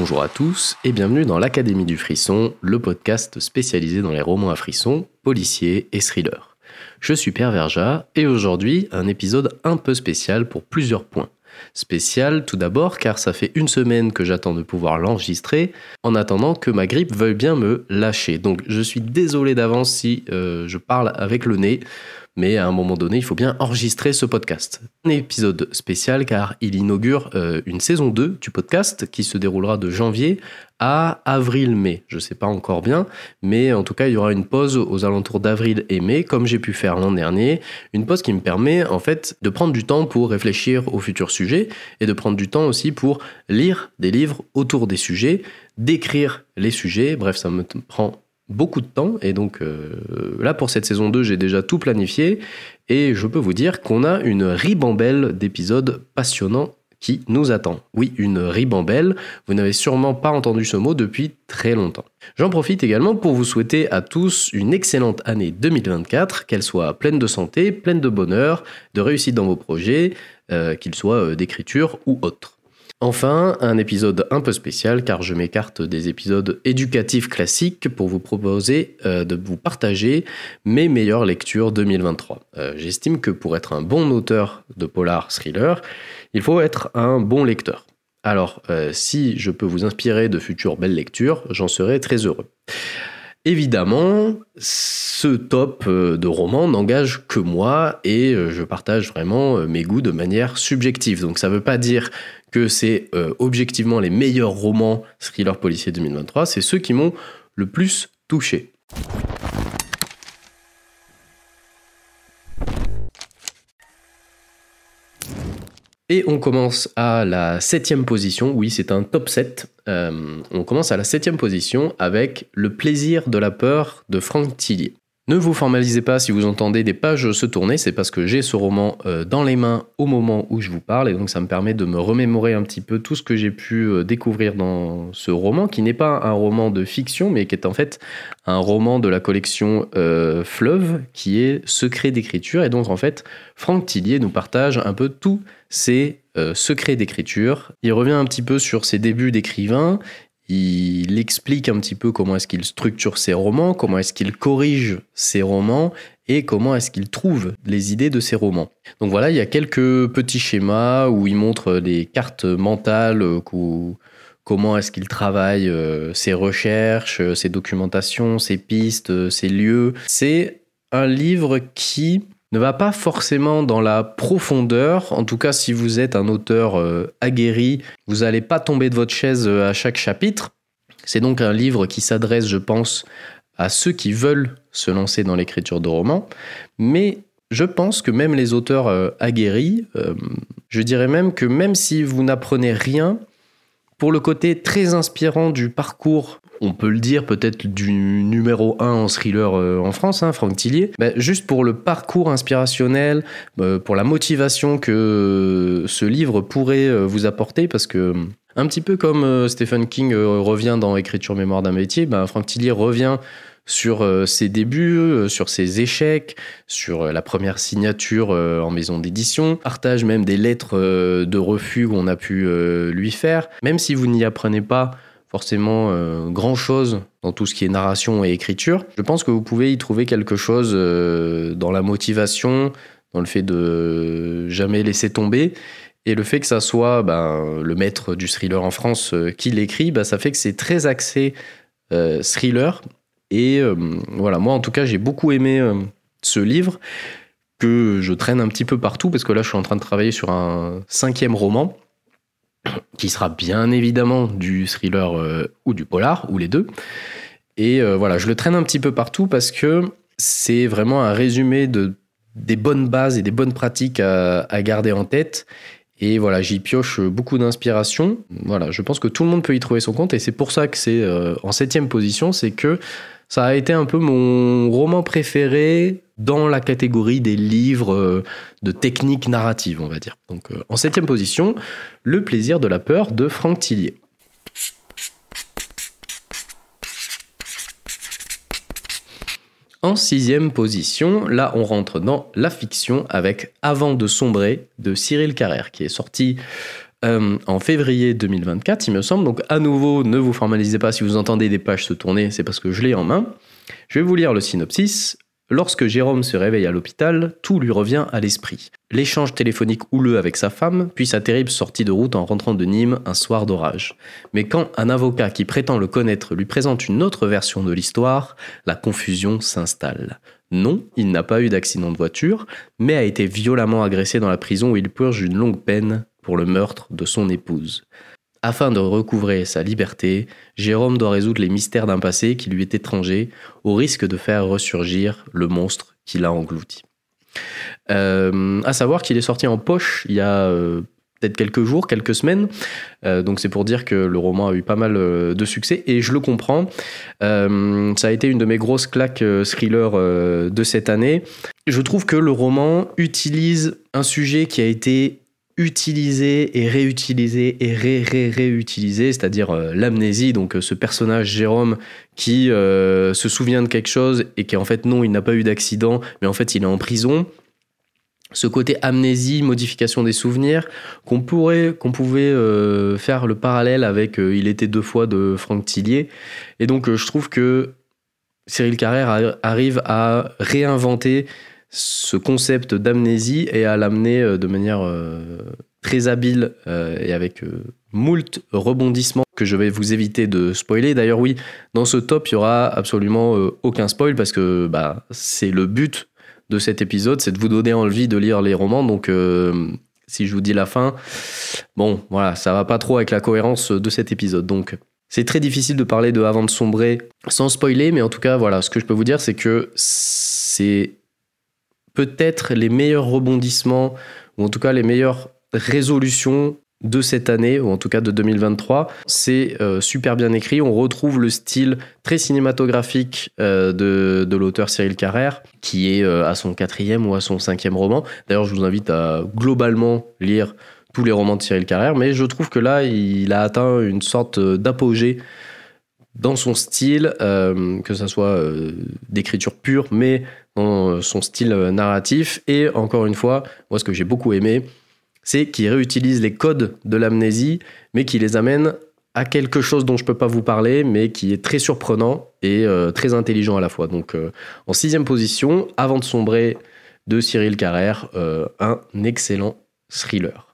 Bonjour à tous et bienvenue dans l'Académie du Frisson, le podcast spécialisé dans les romans à frissons, policiers et thrillers. Je suis Pierre Verja et aujourd'hui un épisode un peu spécial pour plusieurs points. Spécial tout d'abord car ça fait une semaine que j'attends de pouvoir l'enregistrer en attendant que ma grippe veuille bien me lâcher. Donc je suis désolé d'avance si euh, je parle avec le nez mais à un moment donné, il faut bien enregistrer ce podcast. Un épisode spécial car il inaugure euh, une saison 2 du podcast qui se déroulera de janvier à avril-mai. Je ne sais pas encore bien, mais en tout cas, il y aura une pause aux alentours d'avril et mai, comme j'ai pu faire l'an dernier. Une pause qui me permet, en fait, de prendre du temps pour réfléchir aux futurs sujets et de prendre du temps aussi pour lire des livres autour des sujets, d'écrire les sujets. Bref, ça me prend beaucoup de temps. Et donc euh, là, pour cette saison 2, j'ai déjà tout planifié. Et je peux vous dire qu'on a une ribambelle d'épisodes passionnants qui nous attend. Oui, une ribambelle, vous n'avez sûrement pas entendu ce mot depuis très longtemps. J'en profite également pour vous souhaiter à tous une excellente année 2024, qu'elle soit pleine de santé, pleine de bonheur, de réussite dans vos projets, euh, qu'ils soient euh, d'écriture ou autre. Enfin, un épisode un peu spécial car je m'écarte des épisodes éducatifs classiques pour vous proposer euh, de vous partager mes meilleures lectures 2023. Euh, j'estime que pour être un bon auteur de polar thriller, il faut être un bon lecteur. Alors, euh, si je peux vous inspirer de futures belles lectures, j'en serai très heureux. Évidemment, ce top de roman n'engage que moi et je partage vraiment mes goûts de manière subjective. Donc ça ne veut pas dire que c'est euh, objectivement les meilleurs romans thriller policier 2023, c'est ceux qui m'ont le plus touché. Et on commence à la septième position, oui c'est un top 7, euh, on commence à la septième position avec Le plaisir de la peur de Frank Tillier. Ne vous formalisez pas si vous entendez des pages se tourner, c'est parce que j'ai ce roman euh, dans les mains au moment où je vous parle, et donc ça me permet de me remémorer un petit peu tout ce que j'ai pu euh, découvrir dans ce roman, qui n'est pas un roman de fiction, mais qui est en fait un roman de la collection euh, Fleuve, qui est Secret d'écriture, et donc en fait, Franck Tillier nous partage un peu tous ses secrets d'écriture. Il revient un petit peu sur ses débuts d'écrivain, il explique un petit peu comment est-ce qu'il structure ses romans, comment est-ce qu'il corrige ses romans et comment est-ce qu'il trouve les idées de ses romans. Donc voilà, il y a quelques petits schémas où il montre des cartes mentales, euh, comment est-ce qu'il travaille euh, ses recherches, euh, ses documentations, ses pistes, ses lieux. C'est un livre qui ne va pas forcément dans la profondeur. En tout cas, si vous êtes un auteur euh, aguerri, vous n'allez pas tomber de votre chaise euh, à chaque chapitre. C'est donc un livre qui s'adresse, je pense, à ceux qui veulent se lancer dans l'écriture de romans. Mais je pense que même les auteurs euh, aguerris, je dirais même que même si vous n'apprenez rien, pour le côté très inspirant du parcours on peut le dire, peut-être du numéro 1 en thriller euh, en France, hein, Franck Tillier. Bah, juste pour le parcours inspirationnel, euh, pour la motivation que euh, ce livre pourrait vous apporter, parce que un petit peu comme Stephen King revient dans Écriture mémoire d'un métier, ben Franck Tillier revient sur ses débuts, sur ses échecs, sur la première signature en maison d'édition, partage même des lettres de refus qu'on a pu lui faire, même si vous n'y apprenez pas forcément euh, grand-chose dans tout ce qui est narration et écriture. Je pense que vous pouvez y trouver quelque chose euh, dans la motivation, dans le fait de jamais laisser tomber. Et le fait que ça soit ben, le maître du thriller en France euh, qui l'écrit, ben, ça fait que c'est très axé thriller. Et voilà, moi en tout cas, j'ai beaucoup aimé ce livre que je traîne un petit peu partout parce que là, je suis en train de travailler sur un cinquième roman qui sera bien évidemment du thriller euh, ou du polar, ou les deux. Et euh, voilà, je le traîne un petit peu partout parce que c'est vraiment un résumé de, des bonnes bases et des bonnes pratiques à, garder en tête. Et voilà, j'y pioche beaucoup d'inspiration. Voilà, je pense que tout le monde peut y trouver son compte et c'est pour ça que c'est euh, en septième position, c'est que ça a été un peu mon roman préféré dans la catégorie des livres euh, de technique narrative, on va dire. Donc, euh, en septième position, Le plaisir de la peur de Franck Tillier. En sixième position, là on rentre dans la fiction avec Avant de sombrer de Cyril Carrère, qui est sorti euh, en février 2024, il me semble. Donc à nouveau, ne vous formalisez pas si vous entendez des pages se tourner, c'est parce que je l'ai en main. Je vais vous lire le synopsis. Lorsque Jérôme se réveille à l'hôpital, tout lui revient à l'esprit. L'échange téléphonique houleux avec sa femme, puis sa terrible sortie de route en rentrant de Nîmes un soir d'orage. Mais quand un avocat qui prétend le connaître lui présente une autre version de l'histoire, la confusion s'installe. Non, il n'a pas eu d'accident de voiture, mais a été violemment agressé dans la prison où il purge une longue peine pour le meurtre de son épouse. Afin de recouvrer sa liberté, Jérôme doit résoudre les mystères d'un passé qui lui est étranger, au risque de faire ressurgir le monstre qui l'a englouti. Euh, à savoir qu'il est sorti en poche il y a euh, peut-être quelques jours, quelques semaines. Euh, donc c'est pour dire que le roman a eu pas mal de succès et je le comprends. ça a été une de mes grosses claques thriller de cette année. Je trouve que le roman utilise un sujet qui a été utiliser et réutiliser et ré ré réutiliser, c'est-à-dire euh, l'amnésie, donc euh, ce personnage Jérôme qui euh, se souvient de quelque chose et qui en fait non, il n'a pas eu d'accident, mais en fait il est en prison. Ce côté amnésie, modification des souvenirs, qu'on pourrait, qu'on pouvait faire le parallèle avec Il était deux fois de Franck Tillier. Et donc je trouve que Cyril Carrère arrive à réinventer ce concept d'amnésie et à l'amener euh, de manière euh, très habile euh, et avec moult rebondissements que je vais vous éviter de spoiler. D'ailleurs, oui, dans ce top, il y aura absolument aucun spoil parce que bah, c'est le but de cet épisode, c'est de vous donner envie de lire les romans. Donc, si je vous dis la fin, bon, voilà, ça va pas trop avec la cohérence de cet épisode. Donc, c'est très difficile de parler de avant de sombrer sans spoiler, mais en tout cas, voilà, ce que je peux vous dire, c'est que c'est peut-être les meilleurs rebondissements, ou en tout cas les meilleures résolutions de cette année, ou en tout cas de 2023. C'est euh, super bien écrit. On retrouve le style très cinématographique euh, de, l'auteur Cyril Carrère, qui est euh, à son quatrième ou à son cinquième roman. D'ailleurs, je vous invite à globalement lire tous les romans de Cyril Carrère, mais je trouve que là, il a atteint une sorte d'apogée dans son style, que ce soit d'écriture pure, mais euh, son style euh, narratif. Et encore une fois, moi ce que j'ai beaucoup aimé, c'est qu'il réutilise les codes de l'amnésie, mais qui les amène à quelque chose dont je peux pas vous parler, mais qui est très surprenant et euh, très intelligent à la fois. Donc en sixième position, avant de sombrer de Cyril Carrère, un excellent thriller.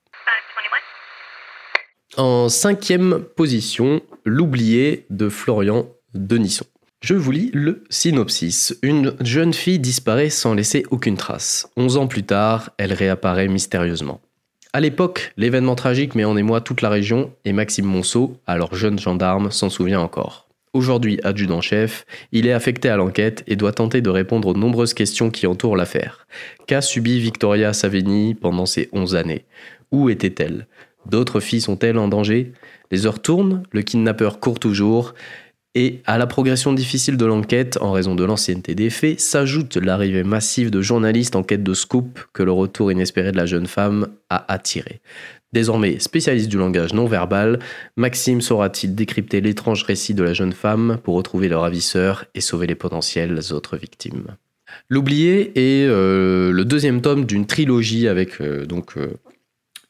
En cinquième position, L'oublié de Florian Denisson. Je vous lis le synopsis. Une jeune fille disparaît sans laisser aucune trace. Onze ans plus tard, elle réapparaît mystérieusement. À l'époque, l'événement tragique met en émoi toute la région et Maxime Monceau, alors jeune gendarme, s'en souvient encore. Aujourd'hui adjudant-chef, il est affecté à l'enquête et doit tenter de répondre aux nombreuses questions qui entourent l'affaire. Qu'a subi Victoria Savigny pendant ces 11 années Où était-elle D'autres filles sont-elles en danger Les heures tournent, le kidnappeur court toujours, et à la progression difficile de l'enquête, en raison de l'ancienneté des faits, s'ajoute l'arrivée massive de journalistes en quête de scoop que le retour inespéré de la jeune femme a attiré. Désormais spécialiste du langage non verbal, Maxime saura-t-il décrypter l'étrange récit de la jeune femme pour retrouver le ravisseur et sauver les potentielles autres victimes L'oublié est euh, le deuxième tome d'une trilogie avec euh, donc euh,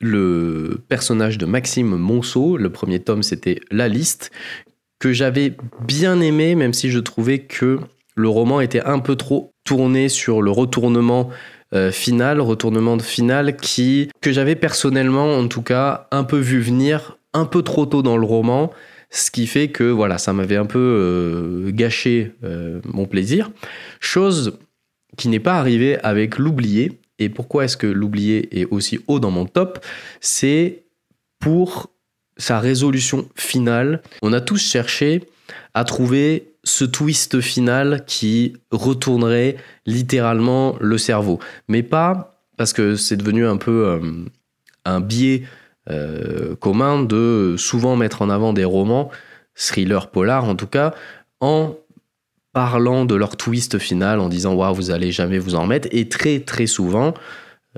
le personnage de Maxime Monceau. Le premier tome, c'était La Liste, que j'avais bien aimé, même si je trouvais que le roman était un peu trop tourné sur le retournement euh, final, retournement de finale qui, que j'avais personnellement en tout cas un peu vu venir un peu trop tôt dans le roman, ce qui fait que voilà, ça m'avait un peu euh, gâché euh, mon plaisir. Chose qui n'est pas arrivée avec l'oublié. Et pourquoi est-ce que l'oublié est aussi haut dans mon top C'est pour sa résolution finale. On a tous cherché à trouver ce twist final qui retournerait littéralement le cerveau. Mais pas parce que c'est devenu un peu euh, un biais euh, commun de souvent mettre en avant des romans, thrillers, polars en tout cas, en parlant de leur twist final, en disant waouh, vous allez jamais vous en remettre. Et très très souvent,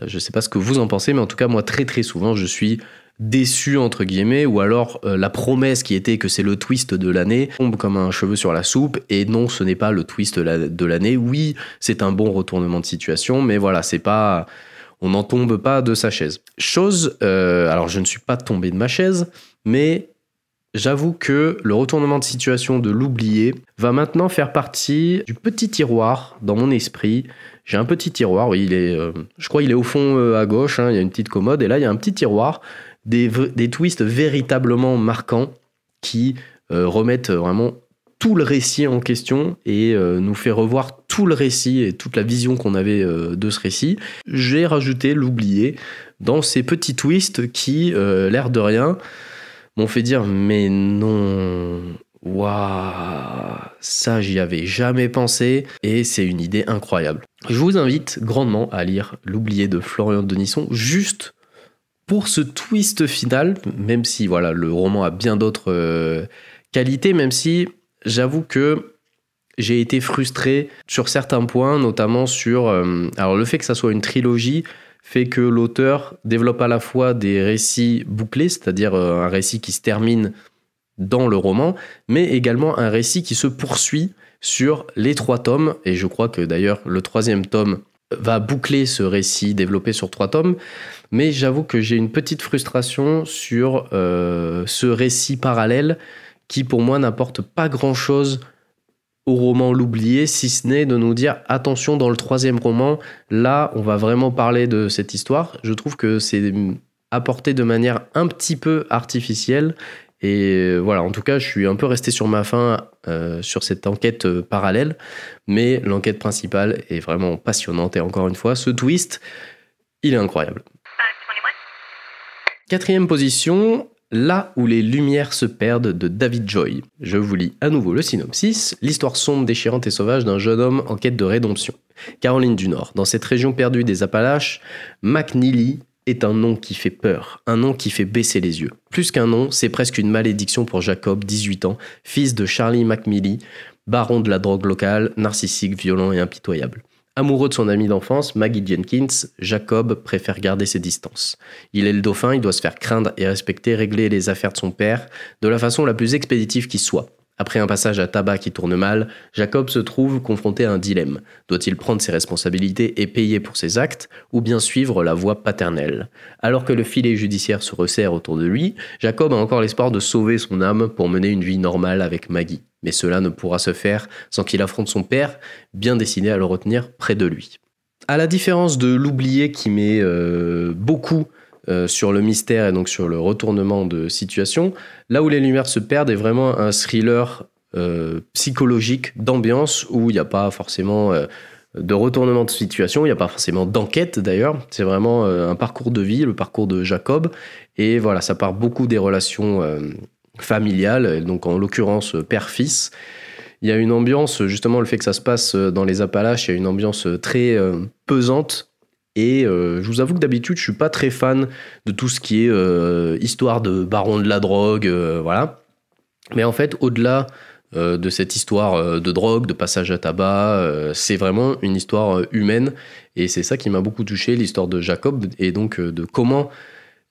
euh, je ne sais pas ce que vous en pensez, mais en tout cas moi très très souvent, je suis déçu entre guillemets ou alors euh, la promesse qui était que c'est le twist de l'année tombe comme un cheveu sur la soupe et non ce n'est pas le twist de l'année oui c'est un bon retournement de situation mais voilà c'est pas on n'en tombe pas de sa chaise chose euh, alors je ne suis pas tombé de ma chaise mais J'avoue que le retournement de situation de l'oublier va maintenant faire partie du petit tiroir dans mon esprit. J'ai un petit tiroir, oui, il est, euh, je crois il est au fond à gauche, hein, il y a une petite commode, et là il y a un petit tiroir des, twists véritablement marquants qui euh, remettent euh, vraiment tout le récit en question et euh, nous fait revoir tout le récit et toute la vision qu'on avait de ce récit. J'ai rajouté l'oublié dans ces petits twists qui, l'air de rien, m'ont fait dire mais non, waouh, ça j'y avais jamais pensé et c'est une idée incroyable. Je vous invite grandement à lire l'oublié de Florian Denisson juste pour ce twist final, même si voilà, le roman a bien d'autres euh, qualités, même si j'avoue que j'ai été frustré sur certains points, notamment sur... Euh, alors le fait que ça soit une trilogie fait que l'auteur développe à la fois des récits bouclés, c'est-à-dire euh, un récit qui se termine dans le roman, mais également un récit qui se poursuit sur les trois tomes, et je crois que d'ailleurs le troisième tome va boucler ce récit développé sur trois tomes, mais j'avoue que j'ai une petite frustration sur euh, ce récit parallèle qui pour moi n'apporte pas grand-chose au roman l'oublier si ce n'est de nous dire attention dans le troisième roman, là on va vraiment parler de cette histoire. Je trouve que c'est apporté de manière un petit peu artificielle et euh, voilà, en tout cas, je suis un peu resté sur ma faim euh, sur cette enquête euh, parallèle, mais l'enquête principale est vraiment passionnante et encore une fois, ce twist, il est incroyable. Quatrième position, Là où les lumières se perdent de David Joy. Je vous lis à nouveau le synopsis, l'histoire sombre, déchirante et sauvage d'un jeune homme en quête de rédemption. Caroline du Nord, dans cette région perdue des Appalaches, McNeely, est un nom qui fait peur, un nom qui fait baisser les yeux. Plus qu'un nom, c'est presque une malédiction pour Jacob, 18 ans, fils de Charlie McMillie, baron de la drogue locale, narcissique, violent et impitoyable. Amoureux de son ami d'enfance, Maggie Jenkins, Jacob préfère garder ses distances. Il est le dauphin, il doit se faire craindre et respecter, régler les affaires de son père de la façon la plus expéditive qui soit. Après un passage à tabac qui tourne mal, Jacob se trouve confronté à un dilemme. Doit-il prendre ses responsabilités et payer pour ses actes, ou bien suivre la voie paternelle Alors que le filet judiciaire se resserre autour de lui, Jacob a encore l'espoir de sauver son âme pour mener une vie normale avec Maggie. Mais cela ne pourra se faire sans qu'il affronte son père, bien décidé à le retenir près de lui. À la différence de l'oublié qui met euh, beaucoup euh, sur le mystère et donc sur le retournement de situation. Là où les lumières se perdent est vraiment un thriller euh, psychologique d'ambiance où il n'y a pas forcément euh, de retournement de situation, il n'y a pas forcément d'enquête d'ailleurs. C'est vraiment un parcours de vie, le parcours de Jacob. Et voilà, ça part beaucoup des relations familiales, donc en l'occurrence père-fils. Il y a une ambiance, justement, le fait que ça se passe dans les Appalaches, il y a une ambiance très pesante et euh, je vous avoue que d'habitude, je suis pas très fan de tout ce qui est euh, histoire de baron de la drogue, euh, voilà. Mais en fait, au-delà de cette histoire de drogue, de passage à tabac, c'est vraiment une histoire humaine. Et c'est ça qui m'a beaucoup touché, l'histoire de Jacob, et donc de comment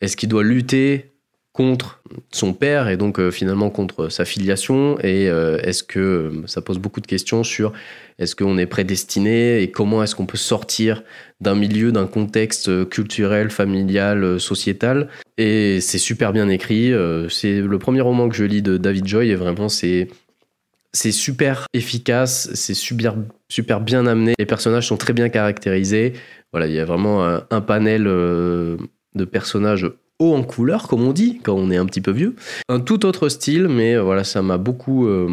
est-ce qu'il doit lutter contre son père et donc euh, finalement contre sa filiation et euh, est-ce que euh, ça pose beaucoup de questions sur est-ce qu'on est prédestiné et comment est-ce qu'on peut sortir d'un milieu, d'un contexte culturel, familial, sociétal et c'est super bien écrit c'est le premier roman que je lis de David Joy et vraiment c'est c'est super efficace, c'est super, super bien amené, les personnages sont très bien caractérisés. Voilà, il y a vraiment un panel de personnages en couleur, comme on dit, quand on est un petit peu vieux. Un tout autre style, mais euh, voilà, ça m'a beaucoup, euh,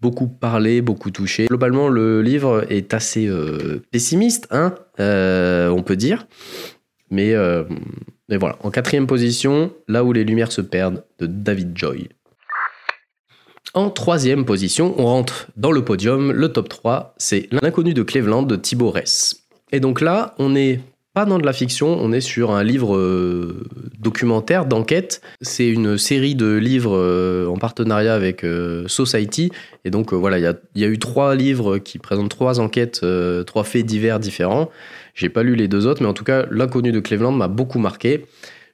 beaucoup parlé, beaucoup touché. Globalement, le livre est assez euh, pessimiste, hein, on peut dire. Mais, mais voilà, en quatrième position, Là où les lumières se perdent, de David Joy. En troisième position, on rentre dans le podium, le top 3, c'est L'inconnu de Cleveland de Thibaut Ress. Et donc là, on est dans de la fiction, on est sur un livre euh, documentaire, d'enquête. C'est une série de livres euh, en partenariat avec euh, Society. Et donc voilà, il y, a, eu trois livres qui présentent trois enquêtes, trois faits divers différents. J'ai pas lu les deux autres, mais en tout cas, l'inconnu de Cleveland m'a beaucoup marqué.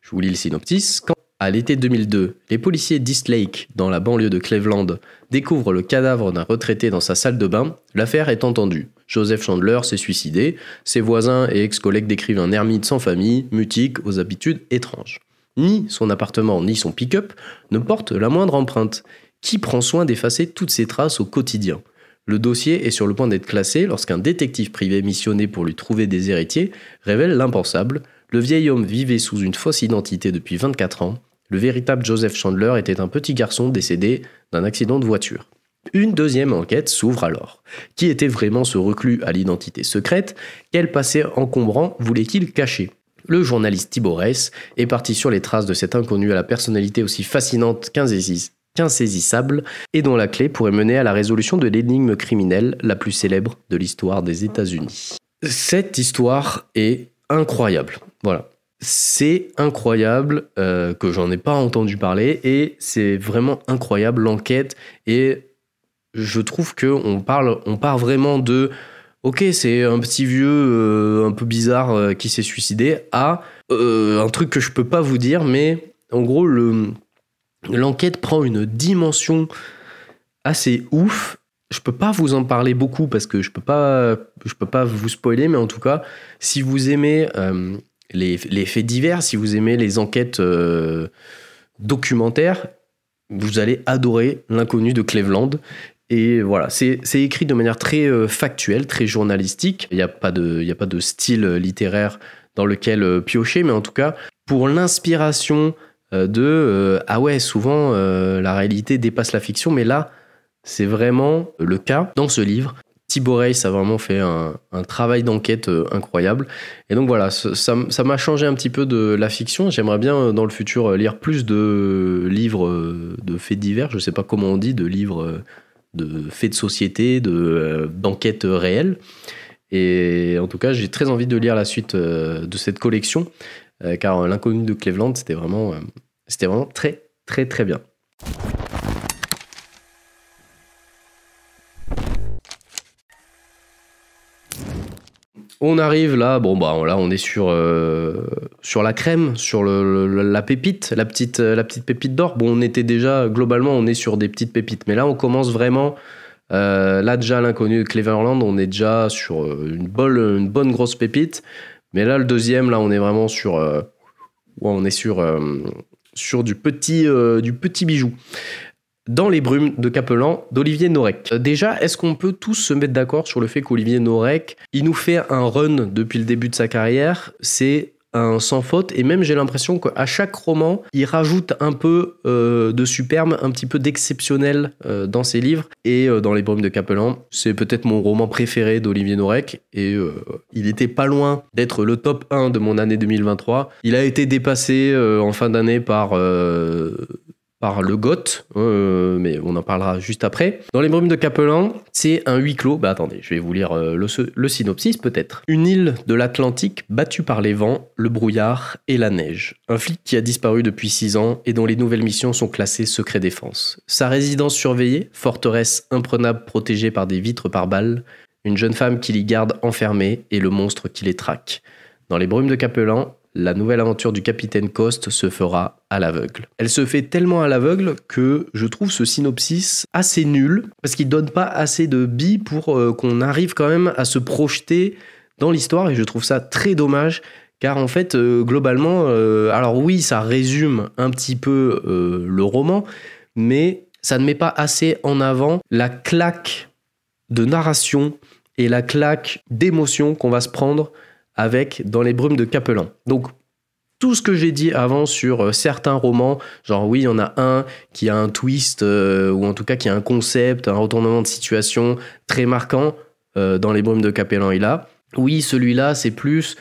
Je vous lis le synopsis. Quand à l'été 2002, les policiers d'East Lake, dans la banlieue de Cleveland, découvrent le cadavre d'un retraité dans sa salle de bain, l'affaire est entendue. Joseph Chandler s'est suicidé, ses voisins et ex-collègues décrivent un ermite sans famille, mutique, aux habitudes étranges. Ni son appartement, ni son pick-up ne portent la moindre empreinte. Qui prend soin d'effacer toutes ces traces au quotidien le dossier est sur le point d'être classé lorsqu'un détective privé missionné pour lui trouver des héritiers révèle l'impensable. Le vieil homme vivait sous une fausse identité depuis 24 ans. Le véritable Joseph Chandler était un petit garçon décédé d'un accident de voiture. Une deuxième enquête s'ouvre alors. Qui était vraiment ce reclus à l'identité secrète Quel passé encombrant voulait-il cacher le journaliste Tiborès est parti sur les traces de cet inconnu à la personnalité aussi fascinante qu'insaisissable et dont la clé pourrait mener à la résolution de l'énigme criminelle la plus célèbre de l'histoire des États-Unis. Cette histoire est incroyable. Voilà. C'est incroyable euh, que j'en ai pas entendu parler et c'est vraiment incroyable l'enquête et je trouve que on parle, on part vraiment de ok, c'est un petit vieux euh, un peu bizarre euh, qui s'est suicidé, à euh, un truc que je peux pas vous dire, mais en gros, l'enquête prend une dimension assez ouf. Je peux pas vous en parler beaucoup parce que je peux pas, je peux pas vous spoiler, mais en tout cas, si vous aimez les, faits divers, si vous aimez les enquêtes documentaires, vous allez adorer l'inconnu de Cleveland et voilà, c'est écrit de manière très euh, factuelle, très journalistique. Il n'y a, pas de, a pas de style euh, littéraire dans lequel euh, piocher, mais en tout cas, pour l'inspiration de Ah ouais, souvent la réalité dépasse la fiction, mais là, c'est vraiment le cas dans ce livre. Thibaut ça a vraiment fait un, un travail d'enquête incroyable. Et donc voilà, ça m'a changé un petit peu de la fiction. J'aimerais bien dans le futur lire plus de livres de faits divers, je ne sais pas comment on dit, de livres de faits de société, de, banquettes euh, réelles. Et en tout cas, j'ai très envie de lire la suite euh, de cette collection, euh, car l'inconnu de Cleveland, c'était vraiment, c'était vraiment très, très, très bien. On arrive là, bon bah là on est sur, euh, sur la crème, sur la pépite, la petite, euh, la petite pépite d'or. Bon on était déjà, globalement on est sur des petites pépites, mais là on commence vraiment, euh, là déjà l'inconnu de Cleveland, on est déjà sur une, bol, une bonne grosse pépite. Mais là le deuxième, là on est vraiment sur, on est sur, sur du, petit, du petit bijou. Dans les brumes de Capelan, d'Olivier Norek. Euh, déjà, est-ce qu'on peut tous se mettre d'accord sur le fait qu'Olivier Norek, il nous fait un run depuis le début de sa carrière, c'est un sans faute et même j'ai l'impression qu'à chaque roman il rajoute un peu euh, de superbe un petit peu d'exceptionnel euh, dans ses livres et dans les brumes de Capelan, c'est peut-être mon roman préféré d'Olivier Norek et il était pas loin d'être le top 1 de mon année 2023 il a été dépassé en fin d'année par le goth, hein, euh, mais on en parlera juste après. Dans les brumes de Capelan, c'est un huis clos. Bah attendez, je vais vous lire euh, le, synopsis peut-être. Une île de l'Atlantique battue par les vents, le brouillard et la neige. Un flic qui a disparu depuis 6 ans et dont les nouvelles missions sont classées secret défense. Sa résidence surveillée, forteresse imprenable protégée par des vitres par balles, une jeune femme qui l'y garde enfermée et le monstre qui les traque. Dans les brumes de Capelan, la nouvelle aventure du capitaine Coste se fera à l'aveugle. Elle se fait tellement à l'aveugle que je trouve ce synopsis assez nul, parce qu'il donne pas assez de billes pour euh, qu'on arrive quand même à se projeter dans l'histoire, et je trouve ça très dommage, car en fait, euh, globalement, euh, alors oui, ça résume un petit peu le roman, mais ça ne met pas assez en avant la claque de narration et la claque d'émotion qu'on va se prendre avec Dans les brumes de Capelan ». Donc, tout ce que j'ai dit avant sur euh, certains romans, genre oui, il y en a un qui a un twist, euh, ou en tout cas qui a un concept, un retournement de situation très marquant euh, dans les brumes de Capelan » et là. Oui, celui-là, c'est plus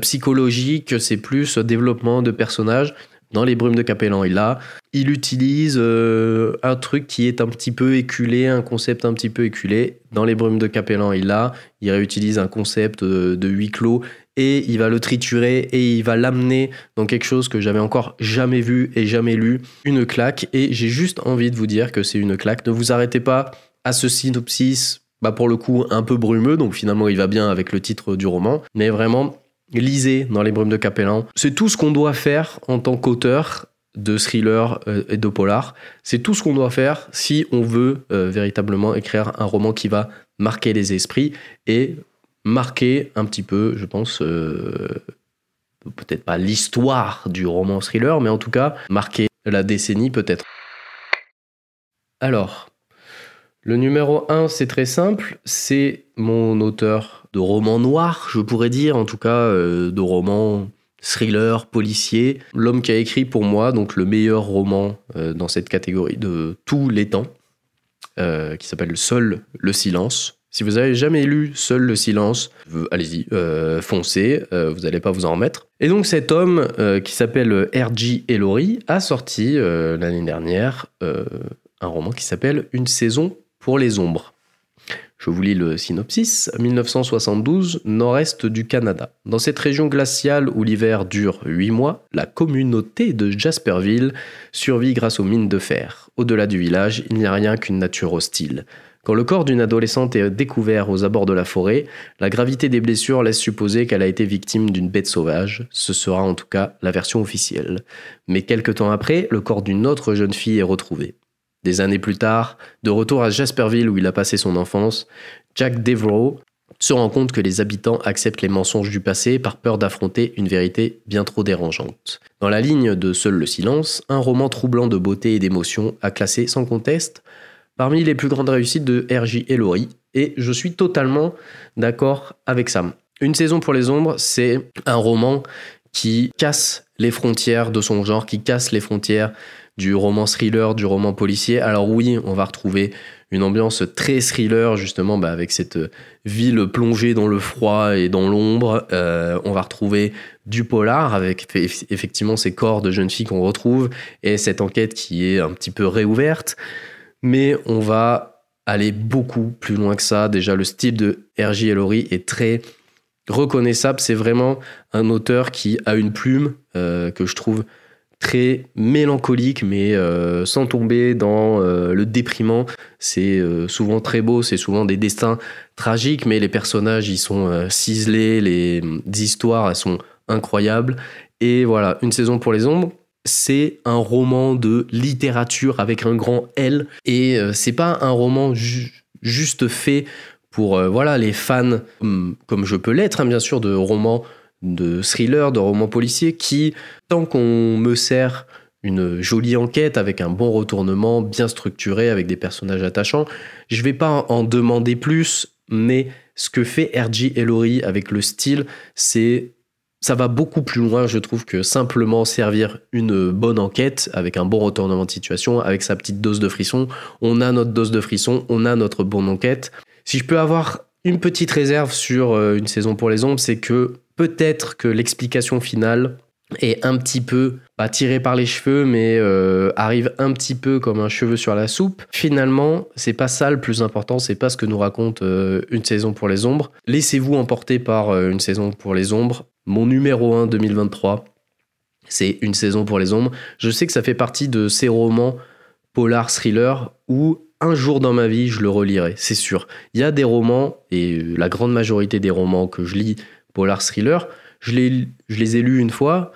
psychologique, c'est plus développement de personnages dans les brumes de Capellan. il là, il utilise euh, un truc qui est un petit peu éculé, un concept un petit peu éculé. Dans les brumes de Capellan, il a, il réutilise un concept euh, de, huis clos et il va le triturer et il va l'amener dans quelque chose que j'avais encore jamais vu et jamais lu, une claque. Et j'ai juste envie de vous dire que c'est une claque. Ne vous arrêtez pas à ce synopsis, bah pour le coup un peu brumeux, donc finalement il va bien avec le titre du roman, mais vraiment lisez dans les brumes de Capellan. C'est tout ce qu'on doit faire en tant qu'auteur de thriller euh, et de polar. C'est tout ce qu'on doit faire si on veut euh, véritablement écrire un roman qui va marquer les esprits et marquer un petit peu, je pense, euh, peut-être pas l'histoire du roman thriller, mais en tout cas marquer la décennie peut-être. Alors, le numéro 1, c'est très simple, c'est mon auteur de romans noirs, je pourrais dire, en tout cas, euh, de romans thriller, policier. L'homme qui a écrit pour moi, donc le meilleur roman euh, dans cette catégorie de tous les temps, euh, qui s'appelle Seul le silence. Si vous avez jamais lu Seul le silence, allez-y, foncez, vous n'allez pas vous en remettre. Et donc cet homme qui s'appelle R.G. Ellory a sorti l'année dernière un roman qui s'appelle Une saison pour les ombres. Je vous lis le synopsis. 1972, nord-est du Canada. Dans cette région glaciale où l'hiver dure 8 mois, la communauté de Jasperville survit grâce aux mines de fer. Au-delà du village, il n'y a rien qu'une nature hostile. Quand le corps d'une adolescente est découvert aux abords de la forêt, la gravité des blessures laisse supposer qu'elle a été victime d'une bête sauvage. Ce sera en tout cas la version officielle. Mais quelques temps après, le corps d'une autre jeune fille est retrouvé. Des années plus tard, de retour à Jasperville où il a passé son enfance, Jack Devereaux se rend compte que les habitants acceptent les mensonges du passé par peur d'affronter une vérité bien trop dérangeante. Dans la ligne de Seul le silence, un roman troublant de beauté et d'émotion a classé sans conteste parmi les plus grandes réussites de R.J. Ellory, et je suis totalement d'accord avec Sam. Une saison pour les ombres, c'est un roman qui casse les frontières de son genre, qui casse les frontières du roman thriller, du roman policier. Alors oui, on va retrouver une ambiance très thriller, justement, bah, avec cette euh, ville plongée dans le froid et dans l'ombre. Euh, on va retrouver du polar, avec effectivement ces corps de jeunes filles qu'on retrouve, et cette enquête qui est un petit peu réouverte. Mais on va aller beaucoup plus loin que ça. Déjà, le style de R.J. Ellory est très reconnaissable, c'est vraiment un auteur qui a une plume euh, que je trouve très mélancolique, mais euh, sans tomber dans euh, le déprimant. C'est souvent très beau, c'est souvent des destins tragiques, mais les personnages, ils sont ciselés, les, histoires, elles sont incroyables. Et voilà, Une saison pour les ombres c'est un roman de littérature avec un grand L et c'est pas un roman juste fait pour euh, voilà les fans, hum, comme je peux l'être, hein, bien sûr, de romans de thrillers, de romans policiers, qui, tant qu'on me sert une jolie enquête avec un bon retournement, bien structuré, avec des personnages attachants, je ne vais pas en demander plus, mais ce que fait R.J. Ellory avec le style, c'est ça va beaucoup plus loin, je trouve, que simplement servir une bonne enquête avec un bon retournement de situation, avec sa petite dose de frisson. On a notre dose de frisson, on a notre bonne enquête. Si je peux avoir une petite réserve sur euh, une saison pour les ombres, c'est que peut-être que l'explication finale est un petit peu, pas tirée par les cheveux, mais euh, arrive un petit peu comme un cheveu sur la soupe. Finalement, c'est pas ça le plus important, c'est pas ce que nous raconte euh, une saison pour les ombres. Laissez-vous emporter par une saison pour les ombres. Mon numéro 1 2023, c'est une saison pour les ombres. Je sais que ça fait partie de ces romans polar thriller où un jour dans ma vie, je le relirai, c'est sûr. Il y a des romans, et la grande majorité des romans que je lis, polar thriller, je les, je les ai lus une fois.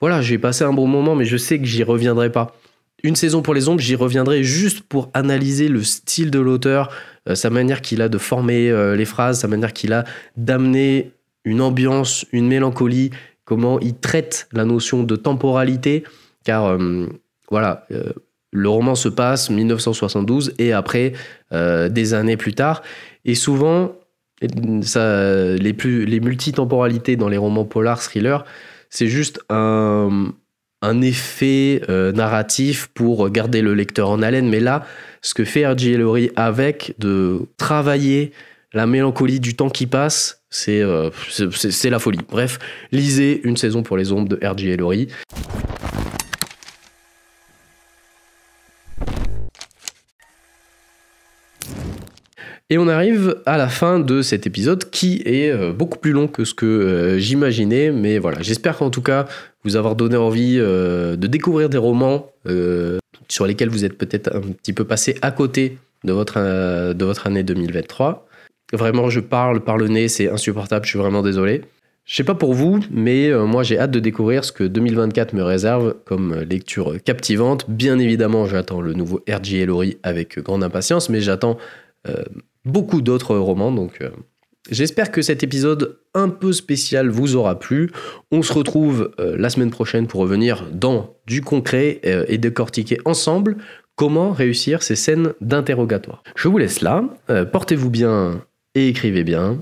Voilà, j'ai passé un bon moment, mais je sais que j'y reviendrai pas. Une saison pour les ombres, j'y reviendrai juste pour analyser le style de l'auteur, euh, sa manière qu'il a de former euh, les phrases, sa manière qu'il a d'amener une ambiance, une mélancolie, comment il traite la notion de temporalité, car euh, voilà, le roman se passe 1972 et après, euh, des années plus tard. Et souvent, les, plus, les multitemporalités dans les romans polars, thrillers, c'est juste un, effet euh, narratif pour garder le lecteur en haleine. Mais là, ce que fait R.J. Ellery avec, de travailler la mélancolie du temps qui passe, c'est euh, la folie. Bref, lisez Une saison pour les ombres de R.J. Ellery. Et on arrive à la fin de cet épisode qui est euh, beaucoup plus long que ce que euh, j'imaginais, mais voilà, j'espère qu'en tout cas vous avoir donné envie euh, de découvrir des romans sur lesquels vous êtes peut-être un petit peu passé à côté de votre, de votre année 2023. Vraiment, je parle par le nez, c'est insupportable, je suis vraiment désolé. Je sais pas pour vous, mais moi j'ai hâte de découvrir ce que 2024 me réserve comme lecture captivante. Bien évidemment, j'attends le nouveau RJ Ellory avec grande impatience, mais j'attends beaucoup d'autres romans. Donc euh, j'espère que cet épisode un peu spécial vous aura plu. On se retrouve euh, la semaine prochaine pour revenir dans du concret euh, et décortiquer ensemble comment réussir ces scènes d'interrogatoire. Je vous laisse là. Portez-vous bien et écrivez bien.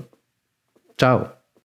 Ciao